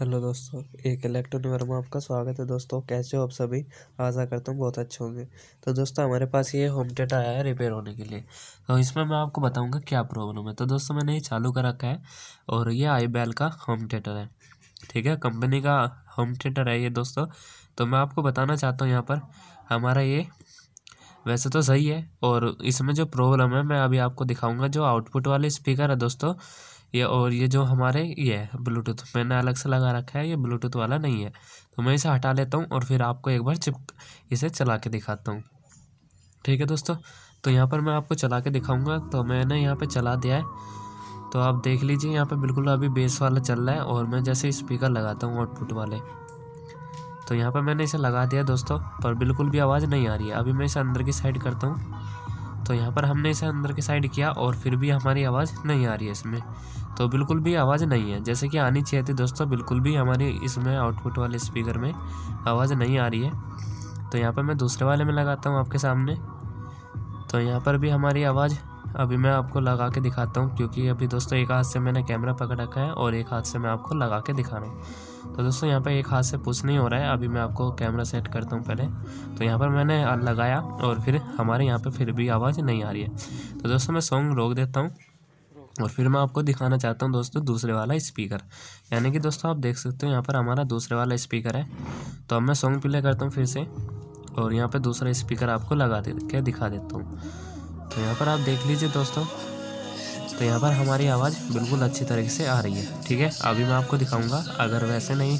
hello दोस्तों एक electron Verma आपका स्वागत है दोस्तों कैसे हो आप सभी आशा करता हूँ बहुत अच्छे होंगे तो दोस्तों हमारे पास ये होम थिएटर आया है रिपेयर होने के लिए तो इसमें मैं आपको बताऊँगा क्या प्रॉब्लम है तो दोस्तों मैंने ये चालू कर रखा है और ये आई बैल का होम थिएटर है ठीक है कंपनी का होम थिएटर है ये दोस्तों तो मैं आपको बताना चाहता हूँ यहाँ पर हमारा ये वैसे तो सही है और इसमें जो प्रॉब्लम है मैं अभी आपको दिखाऊंगा जो आउटपुट वाले स्पीकर है दोस्तों ये और ये जो हमारे ये है ब्लूटूथ मैंने अलग से लगा रखा है ये ब्लूटूथ वाला नहीं है तो मैं इसे हटा लेता हूँ और फिर आपको एक बार चिप इसे चला के दिखाता हूँ ठीक है दोस्तों तो यहाँ पर मैं आपको चला के दिखाऊँगा तो मैंने यहाँ पर चला दिया है तो आप देख लीजिए यहाँ पर बिल्कुल अभी बेस वाला चल रहा है और मैं जैसे स्पीकर लगाता हूँ आउटपुट वाले तो यहाँ पर मैंने इसे लगा दिया दोस्तों पर बिल्कुल भी आवाज़ नहीं आ रही है अभी मैं इसे अंदर की साइड करता हूँ तो यहाँ पर हमने इसे अंदर की साइड किया और फिर भी हमारी आवाज़ नहीं आ रही है इसमें तो बिल्कुल भी आवाज़ नहीं है जैसे कि आनी चाहिए थी दोस्तों बिल्कुल भी हमारी इसमें आउटपुट वाले स्पीकर में आवाज़ नहीं आ रही है तो यहाँ पर मैं दूसरे वाले में लगाता हूँ आपके सामने तो यहाँ पर भी हमारी आवाज़ अभी मैं आपको लगा के दिखाता हूँ क्योंकि अभी दोस्तों एक हाथ से मैंने कैमरा पकड़ रखा है और एक हाथ से मैं आपको लगा के दिखा रहा हूँ तो दोस्तों यहाँ पर एक हाथ से पुश नहीं हो रहा है अभी मैं आपको कैमरा सेट करता हूँ पहले तो यहाँ पर मैंने लगाया और फिर हमारे यहाँ पर फिर भी आवाज़ नहीं आ रही है तो दोस्तों मैं सॉन्ग रोक देता हूँ और फिर मैं आपको दिखाना चाहता हूँ दोस्तों दूसरे वाला स्पीकर यानी कि दोस्तों आप देख सकते हो यहाँ पर हमारा दूसरे वाला स्पीकर है तो अब मैं सॉन्ग प्ले करता हूँ फिर से और यहाँ पे दूसरा स्पीकर आपको लगा दे के दिखा देता हूँ तो यहाँ पर आप देख लीजिए दोस्तों तो यहाँ पर हमारी आवाज़ बिल्कुल अच्छी तरीके से आ रही है ठीक है अभी मैं आपको दिखाऊंगा अगर वैसे नहीं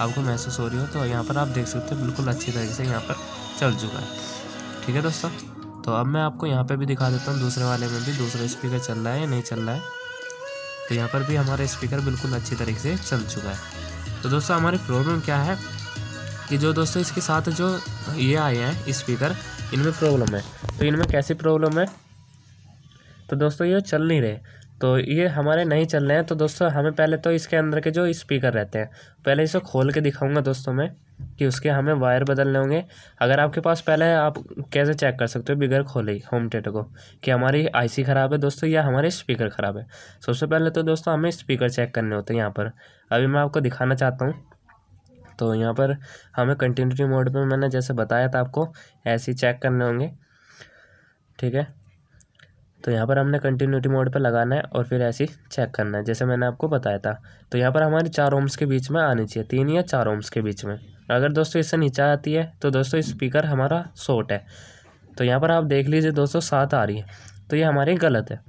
आपको महसूस हो रही हो तो यहाँ पर आप देख सकते हो बिल्कुल अच्छी तरीके से यहाँ पर चल चुका है ठीक है दोस्तों तो अब मैं आपको यहाँ पे भी दिखा देता हूँ दूसरे वाले में भी दूसरा स्पीकर चल रहा है या नहीं चल रहा है तो यहाँ पर भी हमारा स्पीकर बिल्कुल अच्छी तरीके से चल चुका है तो दोस्तों हमारी प्रॉब्लम क्या है कि जो दोस्तों इसके साथ जो ये आए हैं स्पीकर इनमें प्रॉब्लम है तो इनमें कैसी प्रॉब्लम है तो दोस्तों ये चल नहीं रहे तो ये हमारे नहीं चल रहे हैं तो दोस्तों हमें पहले तो इसके अंदर के जो स्पीकर रहते हैं पहले इसे खोल के दिखाऊंगा दोस्तों मैं कि उसके हमें वायर बदलने होंगे अगर आपके पास पहले आप कैसे चेक कर सकते हो बिगर खोले ही होम थिएटर को कि हमारी आईसी ख़राब है दोस्तों या हमारे स्पीकर ख़राब है सबसे पहले तो दोस्तों हमें स्पीकर चेक करने होते हैं यहाँ पर अभी मैं आपको दिखाना चाहता हूँ तो यहाँ पर हमें कंटिन्यूटी मोड पर मैंने जैसे बताया था आपको ऐसे चेक करने होंगे ठीक है तो यहाँ पर हमने कंटिन्यूटी मोड पर लगाना है और फिर ऐसी चेक करना है जैसे मैंने आपको बताया था तो यहाँ पर हमारी चार ओम्स के बीच में आनी चाहिए तीन या चार ओम्स के बीच में अगर दोस्तों इससे नीचे आती है तो दोस्तों स्पीकर हमारा शॉर्ट है तो यहाँ पर आप देख लीजिए दोस्तों सात आ रही है तो ये हमारी गलत है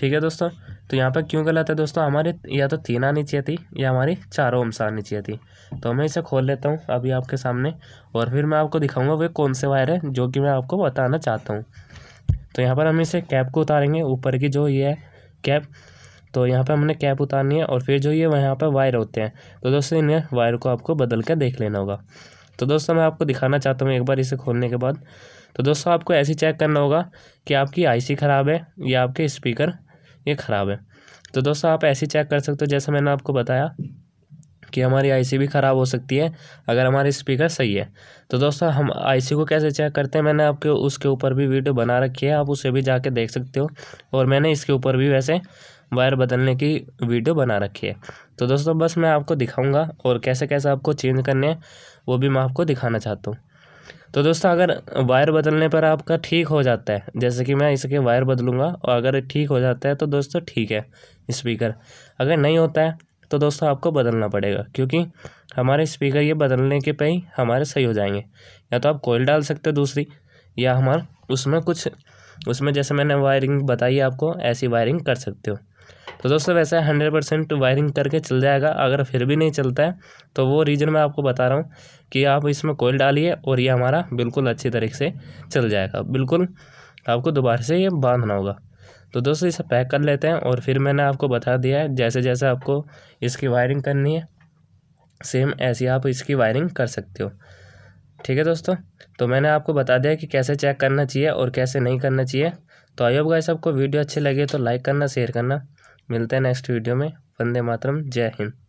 ठीक है दोस्तों तो यहाँ पर क्यों गलत है दोस्तों हमारी या तो तीन आनी चाहिए थी या हमारी चार ओम्स आनी चाहिए थी तो मैं इसे खोल लेता हूँ अभी आपके सामने और फिर मैं आपको दिखाऊँगा वे कौन से वायर है जो कि मैं आपको बताना चाहता हूँ तो यहाँ पर हम इसे कैप को उतारेंगे ऊपर की जो ये है कैप तो यहाँ पर हमने कैप उतारनी है और फिर जो ये यहाँ पर वायर होते हैं तो दोस्तों इन्हें वायर को आपको बदल कर देख लेना होगा तो दोस्तों मैं आपको दिखाना चाहता हूँ एक बार इसे खोलने के बाद तो दोस्तों आपको ऐसे चेक करना होगा कि आपकी आईसी ख़राब है या आपके स्पीकर ये ख़राब है तो दोस्तों आप ऐसे चेक कर सकते हो जैसे मैंने आपको बताया कि हमारी आईसी भी ख़राब हो सकती है अगर हमारी स्पीकर सही है तो दोस्तों हम आईसी को कैसे चेक करते हैं मैंने आपके उसके ऊपर भी वीडियो बना रखी है आप उसे भी जाके देख सकते हो और मैंने इसके ऊपर भी वैसे वायर बदलने की वीडियो बना रखी है तो दोस्तों बस मैं आपको दिखाऊँगा और कैसे कैसे आपको चेंज करने हैं वो भी मैं आपको दिखाना चाहता हूँ तो दोस्तों अगर वायर बदलने पर आपका ठीक हो जाता है जैसे कि मैं इसके वायर बदलूँगा और अगर ठीक हो जाता है तो दोस्तों ठीक है स्पीकर अगर नहीं होता है तो दोस्तों आपको बदलना पड़ेगा क्योंकि हमारे स्पीकर ये बदलने के पे ही हमारे सही हो जाएंगे या तो आप कोयल डाल सकते हो दूसरी या हमारा उसमें कुछ उसमें जैसे मैंने वायरिंग बताई आपको ऐसी वायरिंग कर सकते हो तो दोस्तों वैसे हंड्रेड परसेंट वायरिंग करके चल जाएगा अगर फिर भी नहीं चलता है तो वो रीज़न मैं आपको बता रहा हूँ कि आप इसमें कोयल डालिए और ये हमारा बिल्कुल अच्छी तरीके से चल जाएगा बिल्कुल आपको दोबारा से ये बांधना होगा तो दोस्तों इसे पैक कर लेते हैं और फिर मैंने आपको बता दिया है जैसे जैसे आपको इसकी वायरिंग करनी है सेम ऐसी आप इसकी वायरिंग कर सकते हो ठीक है दोस्तों तो मैंने आपको बता दिया कि कैसे चेक करना चाहिए और कैसे नहीं करना चाहिए तो आई होप गाइस आपको वीडियो अच्छी लगे तो लाइक करना शेयर करना मिलते हैं नेक्स्ट वीडियो में वंदे मातरम जय हिंद